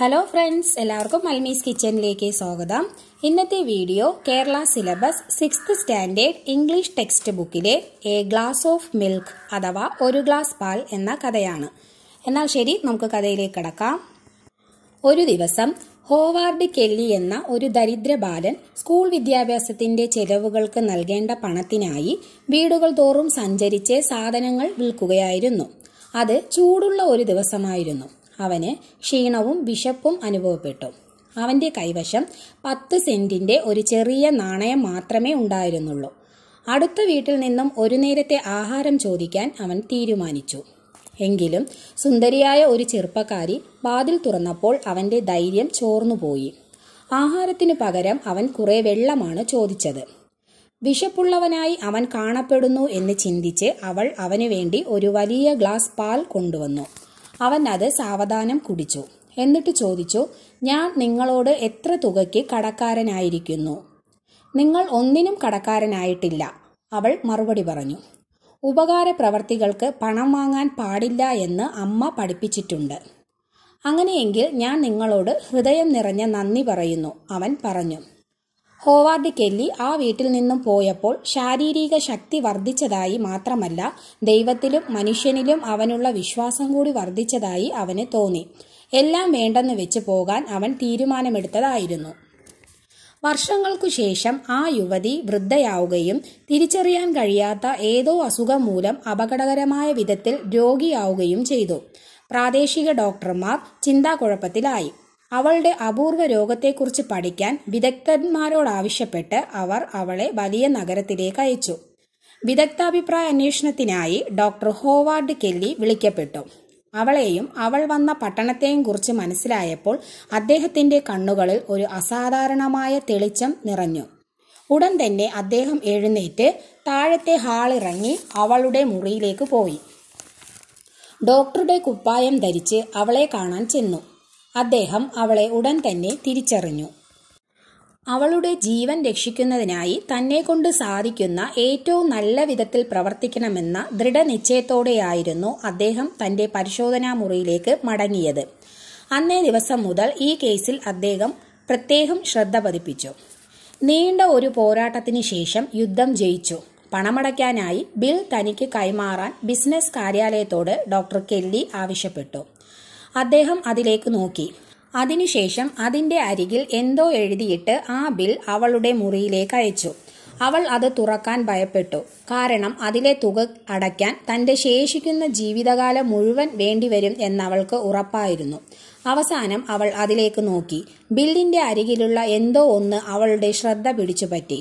hello friends എല്ലാവർക്കും മൽമീസ് കിച്ചനിലേക്ക് സ്വാഗതം ഇന്നത്തെ video Kerala syllabus sixth standard English text ബുക്കിലെ എ ഗ്ലാസ് ഓഫ് മിൽക്ക് അഥവാ ഒരു ഗ്ലാസ് പാൽ എന്ന കഥയാണ് എന്നാൽ ശരി നമുക്ക് കഥയിലേക്ക് കടക്കാം ഒരു ദിവസം ഹോവാർഡ് കെല്ലി എന്ന ഒരു ദരിദ്ര ബാലൻ സ്കൂൾ വിദ്യാഭ്യാസത്തിന്റെ ചെലവുകൾക്ക് നൽകേണ്ട പണത്തിനായി വീടുകൾ തോറും സഞ്ചരിച്ച് സാധനങ്ങൾ വിൽക്കുകയായിരുന്നു അത് ചൂടുള്ള ഒരു ദിവസമായിരുന്നു അവന് ക്ഷീണവും വിശപ്പും അനുഭവപ്പെട്ടു അവൻ്റെ കൈവശം പത്ത് സെൻറ്റിൻ്റെ ഒരു ചെറിയ നാണയം മാത്രമേ ഉണ്ടായിരുന്നുള്ളൂ അടുത്ത വീട്ടിൽ നിന്നും ഒരു നേരത്തെ ആഹാരം ചോദിക്കാൻ അവൻ തീരുമാനിച്ചു എങ്കിലും സുന്ദരിയായ ഒരു ചെറുപ്പക്കാരി വാതിൽ തുറന്നപ്പോൾ അവൻ്റെ ധൈര്യം ചോർന്നുപോയി ആഹാരത്തിനു പകരം അവൻ കുറേ വെള്ളമാണ് ചോദിച്ചത് വിശപ്പുള്ളവനായി അവൻ കാണപ്പെടുന്നു എന്ന് ചിന്തിച്ച് അവൾ അവനു വേണ്ടി ഒരു വലിയ ഗ്ലാസ് പാൽ കൊണ്ടുവന്നു അവൻ അത് സാവധാനം കുടിച്ചു എന്നിട്ട് ചോദിച്ചു ഞാൻ നിങ്ങളോട് എത്ര തുകയ്ക്ക് കടക്കാരനായിരിക്കുന്നു നിങ്ങൾ ഒന്നിനും കടക്കാരനായിട്ടില്ല അവൾ മറുപടി പറഞ്ഞു ഉപകാര പ്രവർത്തികൾക്ക് പണം വാങ്ങാൻ പാടില്ല എന്ന് അമ്മ പഠിപ്പിച്ചിട്ടുണ്ട് അങ്ങനെയെങ്കിൽ ഞാൻ നിങ്ങളോട് ഹൃദയം നിറഞ്ഞ നന്ദി പറയുന്നു അവൻ പറഞ്ഞു ഹോവാർഡ് കെല്ലി ആ വീട്ടിൽ നിന്നും പോയപ്പോൾ ശാരീരിക ശക്തി വർദ്ധിച്ചതായി മാത്രമല്ല ദൈവത്തിലും മനുഷ്യനിലും അവനുള്ള വിശ്വാസം കൂടി വർദ്ധിച്ചതായി അവന് തോന്നി എല്ലാം വേണ്ടെന്ന് വെച്ച് പോകാൻ അവൻ തീരുമാനമെടുത്തതായിരുന്നു വർഷങ്ങൾക്കു ശേഷം ആ യുവതി വൃദ്ധയാവുകയും തിരിച്ചറിയാൻ കഴിയാത്ത ഏതോ അസുഖം മൂലം അപകടകരമായ വിധത്തിൽ രോഗിയാവുകയും ചെയ്തു പ്രാദേശിക ഡോക്ടർമാർ ചിന്താകുഴപ്പത്തിലായി അവളുടെ അപൂർവ രോഗത്തെക്കുറിച്ച് പഠിക്കാൻ വിദഗ്ധന്മാരോടാവശ്യപ്പെട്ട് അവർ അവളെ വലിയ നഗരത്തിലേക്ക് അയച്ചു വിദഗ്ധാഭിപ്രായ അന്വേഷണത്തിനായി ഡോക്ടർ ഹോവാർഡ് കെല്ലി വിളിക്കപ്പെട്ടു അവളെയും അവൾ വന്ന പട്ടണത്തെയും കുറിച്ച് മനസ്സിലായപ്പോൾ അദ്ദേഹത്തിന്റെ കണ്ണുകളിൽ ഒരു അസാധാരണമായ തെളിച്ചം നിറഞ്ഞു ഉടൻ തന്നെ അദ്ദേഹം എഴുന്നേറ്റ് താഴത്തെ ഹാളിറങ്ങി അവളുടെ മുറിയിലേക്ക് പോയി ഡോക്ടറുടെ കുപ്പായം ധരിച്ച് അവളെ കാണാൻ ചെന്നു അദ്ദേഹം അവളെ ഉടൻ തന്നെ തിരിച്ചറിഞ്ഞു അവളുടെ ജീവൻ രക്ഷിക്കുന്നതിനായി തന്നെ കൊണ്ട് സാധിക്കുന്ന ഏറ്റവും നല്ല വിധത്തിൽ പ്രവർത്തിക്കണമെന്ന ദൃഢനിശ്ചയത്തോടെയായിരുന്നു അദ്ദേഹം തന്റെ പരിശോധനാ മുറിയിലേക്ക് മടങ്ങിയത് അന്നേ ദിവസം മുതൽ ഈ കേസിൽ അദ്ദേഹം പ്രത്യേകം ശ്രദ്ധ പതിപ്പിച്ചു നീണ്ട ഒരു പോരാട്ടത്തിന് ശേഷം യുദ്ധം ജയിച്ചു പണമടയ്ക്കാനായി ബിൽ തനിക്ക് കൈമാറാൻ ബിസിനസ് കാര്യാലയത്തോട് ഡോക്ടർ കെല്ലി ആവശ്യപ്പെട്ടു അദ്ദേഹം അതിലേക്ക് നോക്കി അതിനുശേഷം അതിന്റെ അരികിൽ എന്തോ എഴുതിയിട്ട് ആ ബിൽ അവളുടെ മുറിയിലേക്ക് അയച്ചു അവൾ അത് തുറക്കാൻ ഭയപ്പെട്ടു കാരണം അതിലെ തുക അടയ്ക്കാൻ തന്റെ ശേഷിക്കുന്ന ജീവിതകാലം മുഴുവൻ വേണ്ടിവരും എന്നവൾക്ക് ഉറപ്പായിരുന്നു അവസാനം അവൾ അതിലേക്ക് നോക്കി ബില്ലിന്റെ അരികിലുള്ള എന്തോ ഒന്ന് അവളുടെ ശ്രദ്ധ പിടിച്ചുപറ്റി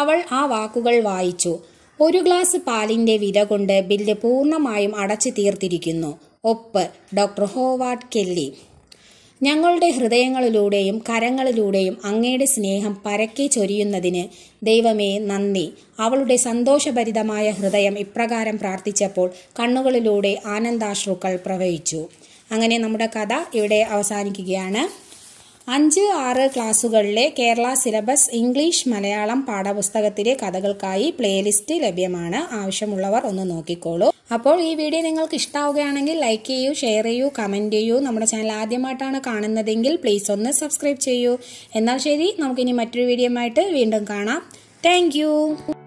അവൾ ആ വാക്കുകൾ വായിച്ചു ഒരു ഗ്ലാസ് പാലിന്റെ വില കൊണ്ട് ബില്ല് പൂർണ്ണമായും അടച്ചു തീർത്തിരിക്കുന്നു ഒപ്പ് ഡോക്ടർ ഹോവാർഡ് കെല്ലി ഞങ്ങളുടെ ഹൃദയങ്ങളിലൂടെയും കരങ്ങളിലൂടെയും അങ്ങയുടെ സ്നേഹം പരക്കെ ചൊരിയുന്നതിന് ദൈവമേ നന്ദി അവളുടെ സന്തോഷഭരിതമായ ഹൃദയം ഇപ്രകാരം പ്രാർത്ഥിച്ചപ്പോൾ കണ്ണുകളിലൂടെ ആനന്ദാശ്രുക്കൾ പ്രവഹിച്ചു അങ്ങനെ നമ്മുടെ കഥ ഇവിടെ അവസാനിക്കുകയാണ് അഞ്ച് ആറ് ക്ലാസ്സുകളിലെ കേരള സിലബസ് ഇംഗ്ലീഷ് മലയാളം പാഠപുസ്തകത്തിലെ കഥകൾക്കായി പ്ലേലിസ്റ്റ് ലഭ്യമാണ് ആവശ്യമുള്ളവർ ഒന്ന് നോക്കിക്കോളൂ അപ്പോൾ ഈ വീഡിയോ നിങ്ങൾക്ക് ഇഷ്ടാവുകയാണെങ്കിൽ ലൈക്ക് ചെയ്യൂ ഷെയർ ചെയ്യൂ കമൻറ്റ് ചെയ്യൂ നമ്മുടെ ചാനൽ ആദ്യമായിട്ടാണ് കാണുന്നതെങ്കിൽ പ്ലീസ് ഒന്ന് സബ്സ്ക്രൈബ് ചെയ്യൂ എന്നാൽ ശരി നമുക്കിനി മറ്റൊരു വീഡിയോ വീണ്ടും കാണാം താങ്ക്